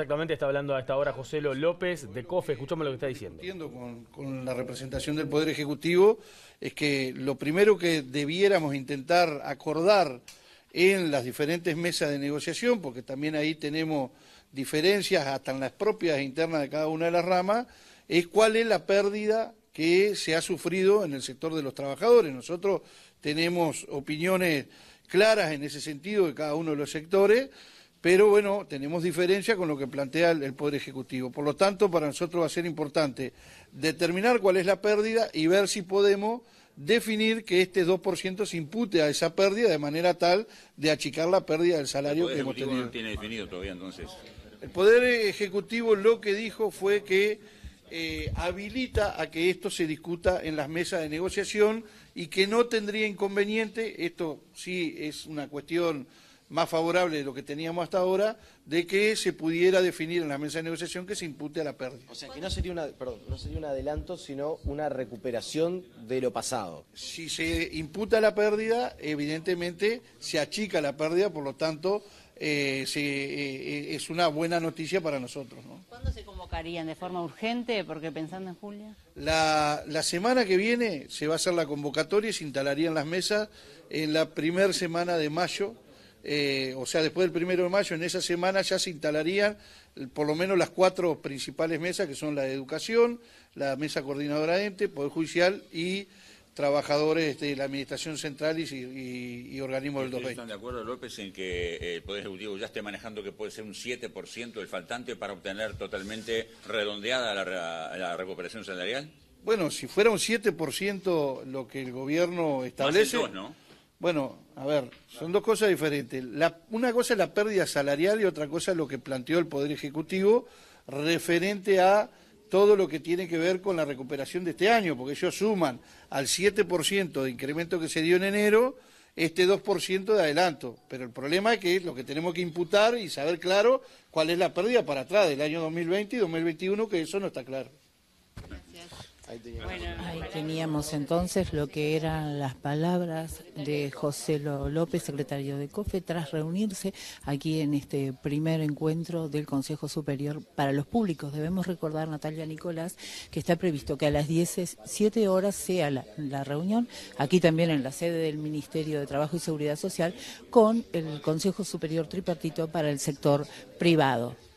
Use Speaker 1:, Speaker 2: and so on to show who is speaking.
Speaker 1: Exactamente, está hablando hasta ahora hora José López de COFE. escúchame lo que está diciendo. Entiendo con, con la representación del Poder Ejecutivo es que lo primero que debiéramos intentar acordar en las diferentes mesas de negociación, porque también ahí tenemos diferencias hasta en las propias internas de cada una de las ramas, es cuál es la pérdida que se ha sufrido en el sector de los trabajadores. Nosotros tenemos opiniones claras en ese sentido de cada uno de los sectores pero bueno, tenemos diferencia con lo que plantea el, Poder Ejecutivo. Por lo tanto, para nosotros va a ser importante determinar cuál es la pérdida y ver si podemos definir que este 2% se impute a esa pérdida de manera tal de achicar la pérdida del salario que hemos tenido. tiene definido todavía entonces. El Poder Ejecutivo lo que dijo fue que eh, habilita a que esto se discuta en las mesas de negociación y que no tendría inconveniente, esto sí es una cuestión más favorable de lo que teníamos hasta ahora, de que se pudiera definir en la mesa de negociación que se impute a la pérdida. O sea, que no sería, no un adelanto, sino una recuperación de lo pasado. Si se imputa la pérdida, evidentemente se achica la pérdida, por lo tanto, eh, eh, eh, es una buena noticia para nosotros. ¿no? ¿Cuándo
Speaker 2: se convocarían? ¿De forma urgente? Porque pensando en julio.
Speaker 1: La, la semana que viene se va a hacer la convocatoria y se instalarían las mesas en la primera semana de mayo eh, o sea, después del primero de mayo, en esa semana ya se instalarían eh, por lo menos las cuatro principales mesas, que son la de educación, la mesa coordinadora de ente, Poder Judicial y trabajadores de la Administración Central y, organismo y organismos del 220. ¿Están de acuerdo, López, en que eh, el Poder Ejecutivo ya esté manejando que puede ser un 7% el faltante para obtener totalmente redondeada la, recuperación salarial? Bueno, si fuera un 7% lo que el gobierno establece... Bueno, a ver, son dos cosas diferentes. La, una cosa es la pérdida salarial y otra cosa es lo que planteó el Poder Ejecutivo referente a todo lo que tiene que ver con la recuperación de este año, porque ellos suman al 7% de incremento que se dio en enero este 2% de adelanto. Pero el problema es que es lo que tenemos que imputar y saber claro cuál es la pérdida para atrás del año 2020 y 2021, que eso no está claro. Ahí
Speaker 2: teníamos entonces lo que eran las palabras de José López, secretario de COFE, tras reunirse aquí en este primer encuentro del Consejo Superior para los Públicos. Debemos recordar, Natalia Nicolás, que está previsto que a las 17 horas sea la, la reunión, aquí también en la sede del Ministerio de Trabajo y Seguridad Social, con el Consejo Superior Tripartito para el sector privado.